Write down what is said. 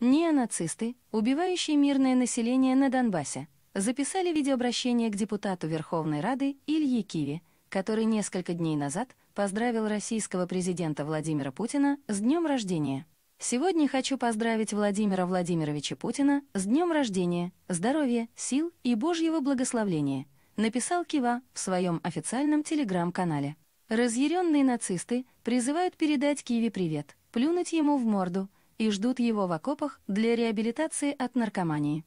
Неонацисты, убивающие мирное население на Донбассе, записали видеообращение к депутату Верховной Рады Илье Киви, который несколько дней назад поздравил российского президента Владимира Путина с днем рождения. Сегодня хочу поздравить Владимира Владимировича Путина с днем рождения, здоровья, сил и Божьего благословления, написал Кива в своем официальном телеграм-канале. Разъяренные нацисты призывают передать Киеве привет, плюнуть ему в морду – и ждут его в окопах для реабилитации от наркомании.